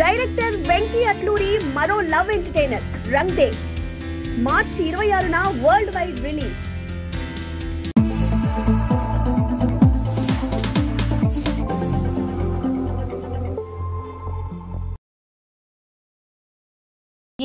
Director Venky Atluri మరో love entertainer Rang De మార్చి ఇరవై ఆరున వరల్డ్ వైడ్ రిలీజ్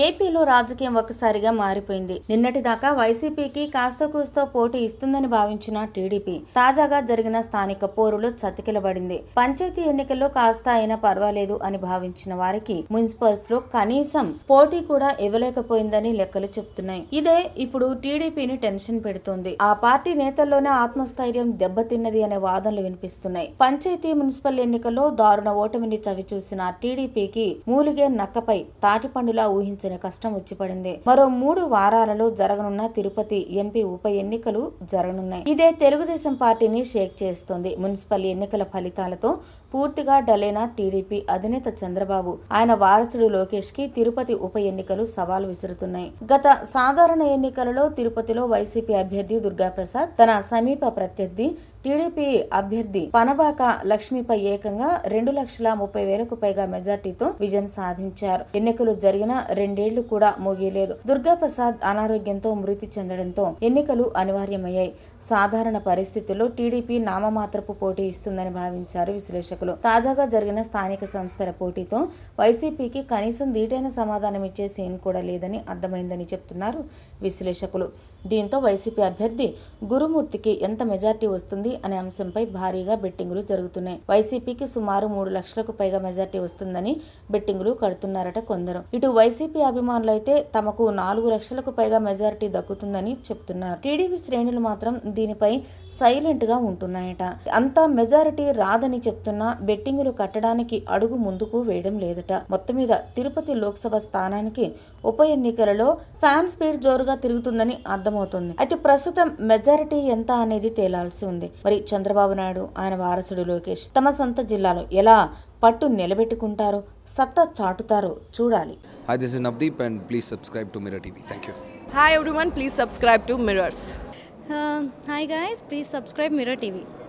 ఏపీలో రాజకీయం ఒక్కసారిగా మారిపోయింది నిన్నటి దాకా వైసీపీకి కాస్త కూస్తో పోటీ ఇస్తుందని భావించిన టీడీపీ తాజాగా జరిగిన స్థానిక పోరులో చతికిలబడింది పంచాయతీ ఎన్నికల్లో కాస్త అయినా పర్వాలేదు అని భావించిన వారికి మున్సిపల్స్ లో కనీసం పోటీ కూడా ఇవ్వలేకపోయిందని లెక్కలు చెప్తున్నాయి ఇదే ఇప్పుడు టీడీపీని టెన్షన్ పెడుతోంది ఆ పార్టీ నేతల్లోనే ఆత్మస్థైర్యం దెబ్బతిన్నది అనే వాదనలు వినిపిస్తున్నాయి పంచాయతీ మున్సిపల్ ఎన్నికల్లో దారుణ ఓటమిని చవిచూసిన టీడీపీకి మూలిగే నక్కపై తాటిపండులా ఊహించారు భరించిన కష్టం వచ్చి పడింది మరో మూడు వారాలలో జరగనున్న తిరుపతి ఎంపీ ఉప ఎన్నికలు జరగనున్నాయి ఇదే తెలుగుదేశం పార్టీని షేక్ చేస్తోంది మున్సిపల్ ఎన్నికల ఫలితాలతో పూర్తిగా డలేన టీడీపీ అధినేత చంద్రబాబు ఆయన వారసుడు లోకేష్ కి తిరుపతి ఉప ఎన్నికలు సవాల్ విసురుతున్నాయి గత సాధారణ ఎన్నికలలో తిరుపతిలో వైసీపీ అభ్యర్థి దుర్గాప్రసాద్ తన సమీప ప్రత్యర్థి టీడీపీ అభ్యర్థి పనబాక లక్ష్మిపై ఏకంగా రెండు లక్షల ముప్పై వేలకు పైగా మెజార్టీతో విజయం సాధించారు ఎన్నికలు జరిగిన రెండేళ్లు కూడా ముగియలేదు దుర్గాప్రసాద్ అనారోగ్యంతో మృతి చెందడంతో ఎన్నికలు అనివార్యమయ్యాయి సాధారణ పరిస్థితుల్లో టీడీపీ నామమాత్రపు పోటీ ఇస్తుందని భావించారు విశ్లేషకులు మార్పులు తాజాగా జరిగిన స్థానిక సంస్థల పోటీతో వైసీపీకి కనీసం దీటైన సమాధానం ఇచ్చే సీన్ కూడా లేదని అర్థమైందని చెప్తున్నారు విశ్లేషకులు దీంతో వైసీపీ అభ్యర్థి గురుమూర్తికి ఎంత మెజార్టీ వస్తుంది అనే అంశంపై భారీగా బెట్టింగులు జరుగుతున్నాయి వైసీపీకి సుమారు మూడు లక్షలకు పైగా మెజార్టీ వస్తుందని బెట్టింగులు కడుతున్నారట కొందరు ఇటు వైసీపీ అభిమానులైతే తమకు నాలుగు లక్షలకు పైగా మెజార్టీ దక్కుతుందని చెప్తున్నారు టీడీపీ శ్రేణులు మాత్రం దీనిపై సైలెంట్ గా ఉంటున్నాయట అంత మెజారిటీ రాదని చెప్తున్నా బెట్టింగులు కట్టడానికి అడుగు ముందుకు వేయడం లేదట మొత్తం మీద తిరుపతి లోక్సభ స్థానానికి ఉప ఎన్నికలలో ఫ్యాన్ స్పీడ్ జోరుగా తిరుగుతుందని అర్థం వ్యక్తమవుతోంది అయితే ప్రస్తుతం మెజారిటీ ఎంత అనేది తేలాల్సి ఉంది మరి చంద్రబాబు నాయుడు ఆయన వారసుడు లోకేష్ తమ సొంత జిల్లాలో ఎలా పట్టు నిలబెట్టుకుంటారు సత్తా చాటుతారో చూడాలి hi this is Navdeep and please subscribe to Mirror TV thank you hi everyone please subscribe to Mirrors hi guys please subscribe Mirror TV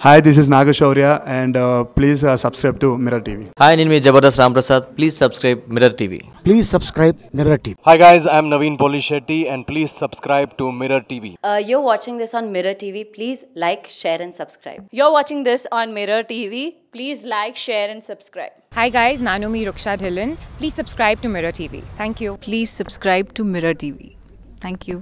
Hi, this is Naga and uh, please uh, subscribe to Mirror TV. Hi, Ninmi Jabardast Ramprasad. Please subscribe Mirror TV. Please subscribe Mirror TV. Hi guys, I'm Naveen Polishetty and please subscribe to Mirror TV. Uh, you're watching this on Mirror TV. Please like, share and subscribe. You're watching this on Mirror TV. Please like, share and subscribe. Hi guys, Nanumi Rukshad Hillen. Please subscribe to Mirror TV. Thank you. Please subscribe to Mirror TV. Thank you.